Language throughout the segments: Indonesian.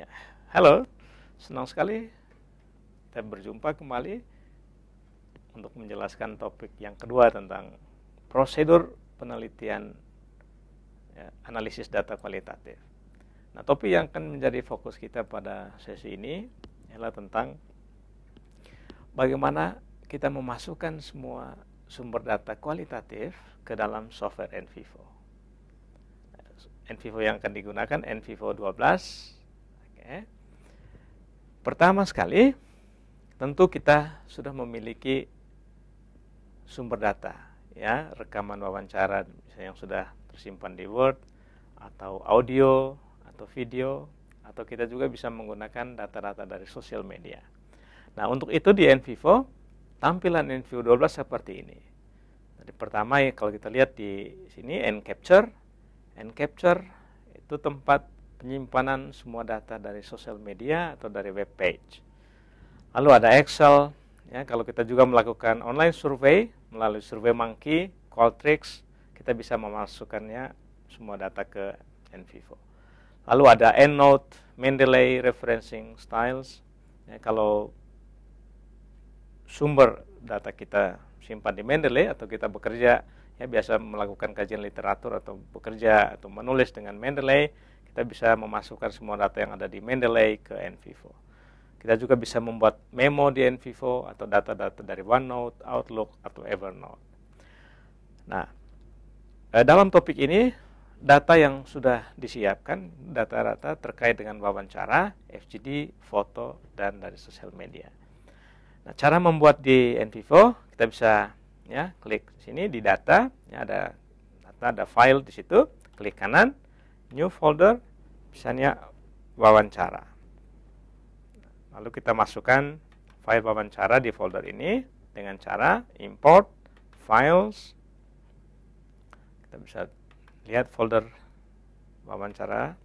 Ya. Halo, senang sekali kita berjumpa kembali untuk menjelaskan topik yang kedua tentang prosedur penelitian ya, analisis data kualitatif. Nah, topik yang akan menjadi fokus kita pada sesi ini adalah tentang bagaimana kita memasukkan semua sumber data kualitatif ke dalam software NVivo. NVivo yang akan digunakan NVivo 12 Oke. Pertama sekali, tentu kita sudah memiliki sumber data, ya rekaman wawancara misalnya yang sudah tersimpan di Word atau audio atau video atau kita juga bisa menggunakan data-data dari sosial media. Nah, untuk itu di Envivo tampilan Envivo 12 seperti ini. Jadi pertama ya, kalau kita lihat di sini Capture Encapture, Capture itu tempat penyimpanan semua data dari sosial media atau dari web page. Lalu ada Excel, ya kalau kita juga melakukan online survei melalui survei monkey, Qualtrics, kita bisa memasukkannya semua data ke Envivo. Lalu ada EndNote, Mendeley Referencing Styles. Ya, kalau sumber data kita simpan di Mendeley atau kita bekerja ya biasa melakukan kajian literatur atau bekerja atau menulis dengan Mendeley kita bisa memasukkan semua data yang ada di Mendeley ke NVivo. Kita juga bisa membuat memo di NVivo atau data-data dari OneNote, Outlook, atau Evernote. Nah, eh, dalam topik ini, data yang sudah disiapkan, data-data terkait dengan wawancara, FGD, foto, dan dari sosial media. Nah, cara membuat di NVivo, kita bisa ya klik sini di data, ya, ada data, ada file di situ, klik kanan, new folder misalnya wawancara lalu kita masukkan file wawancara di folder ini dengan cara import files kita bisa lihat folder wawancara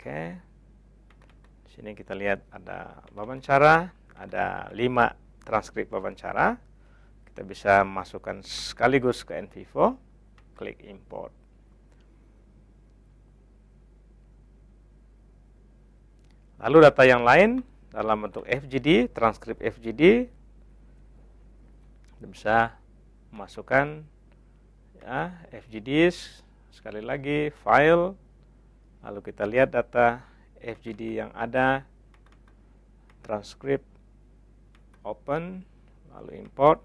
oke di sini kita lihat ada wawancara ada lima transkrip wawancara kita bisa masukkan sekaligus ke nvivo klik import Lalu data yang lain dalam bentuk FGD, transkrip FGD, Anda bisa masukkan ya, FGD sekali lagi file, lalu kita lihat data FGD yang ada, transkrip open, lalu import,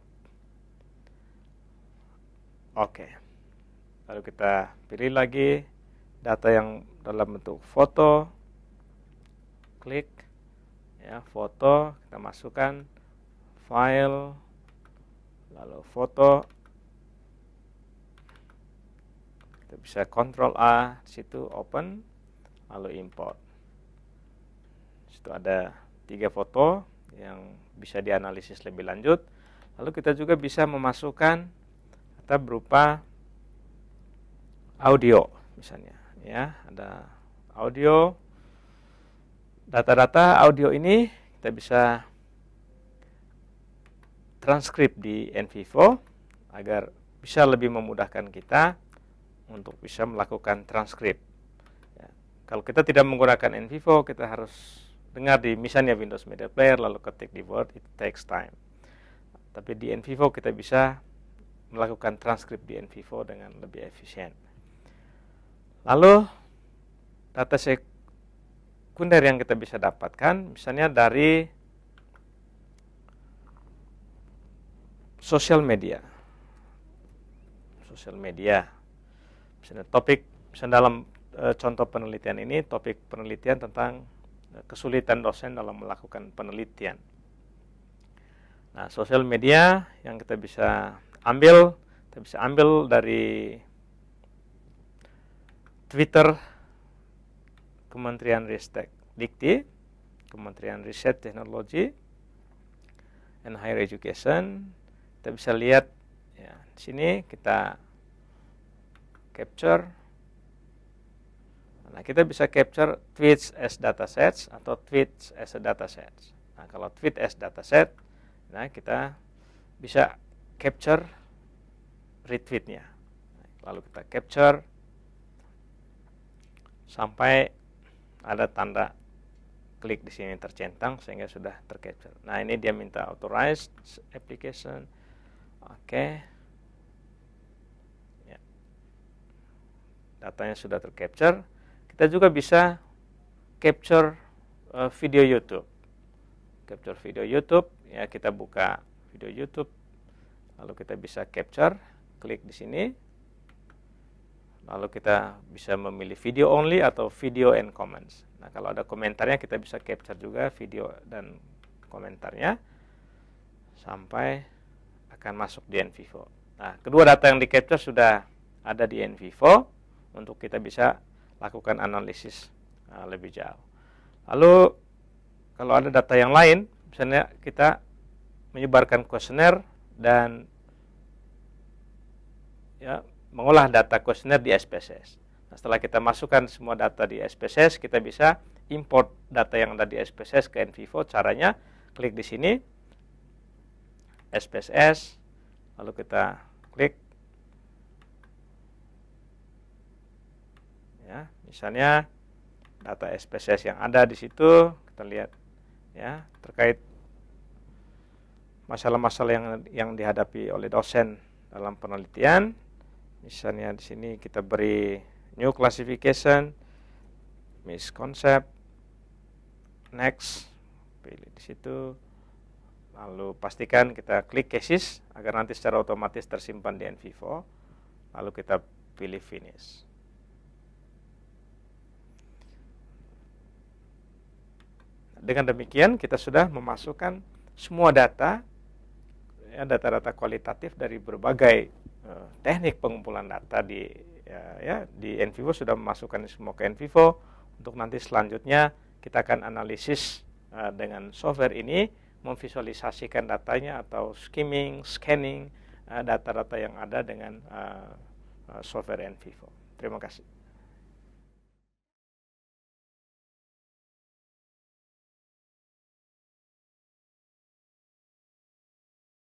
oke, lalu kita pilih lagi data yang dalam bentuk foto, klik ya foto kita masukkan file lalu foto kita bisa kontrol A situ open lalu import situ ada tiga foto yang bisa dianalisis lebih lanjut lalu kita juga bisa memasukkan kita berupa audio misalnya ya ada audio Rata-rata audio ini kita bisa transkrip di NVivo agar bisa lebih memudahkan kita untuk bisa melakukan transkrip. Ya. Kalau kita tidak menggunakan NVivo, kita harus dengar di misalnya Windows Media Player lalu ketik di Word, it takes time. Tapi di NVivo kita bisa melakukan transkrip di NVivo dengan lebih efisien. Lalu data sekunder yang kita bisa dapatkan misalnya dari sosial media sosial media misalnya topik misalnya dalam e, contoh penelitian ini topik penelitian tentang eh, kesulitan dosen dalam melakukan penelitian nah sosial media yang kita bisa ambil kita bisa ambil dari Twitter Kementerian Ristek Dikti Kementerian Riset Teknologi and Higher Education kita bisa lihat ya di sini kita capture nah kita bisa capture tweets as datasets atau tweets as a dataset nah kalau tweet as dataset nah kita bisa capture retweetnya lalu kita capture sampai ada tanda klik di sini tercentang sehingga sudah tercapture. Nah, ini dia minta authorized application. Oke. Okay. Ya. Datanya sudah tercapture. Kita juga bisa capture uh, video YouTube. Capture video YouTube, ya kita buka video YouTube. Lalu kita bisa capture, klik di sini. Lalu kita bisa memilih video only atau video and comments. Nah, kalau ada komentarnya kita bisa capture juga video dan komentarnya sampai akan masuk di NVivo. Nah, kedua data yang di capture sudah ada di NVivo untuk kita bisa lakukan analisis eh, lebih jauh. Lalu kalau ada data yang lain, misalnya kita menyebarkan kuesioner dan ya mengolah data kuesioner di SPSS. Nah, setelah kita masukkan semua data di SPSS, kita bisa import data yang ada di SPSS ke NVivo. Caranya klik di sini SPSS, lalu kita klik ya, misalnya data SPSS yang ada di situ kita lihat ya terkait masalah-masalah yang yang dihadapi oleh dosen dalam penelitian misalnya di sini kita beri new classification misconcept next pilih di situ lalu pastikan kita klik cases agar nanti secara otomatis tersimpan di NV4 lalu kita pilih finish dengan demikian kita sudah memasukkan semua data ya, data-data kualitatif dari berbagai teknik pengumpulan data di ya, ya di Envivo sudah memasukkan semua ke Envivo untuk nanti selanjutnya kita akan analisis uh, dengan software ini memvisualisasikan datanya atau skimming, scanning eh, data-data uh, yang ada dengan uh, software Envivo. Terima kasih.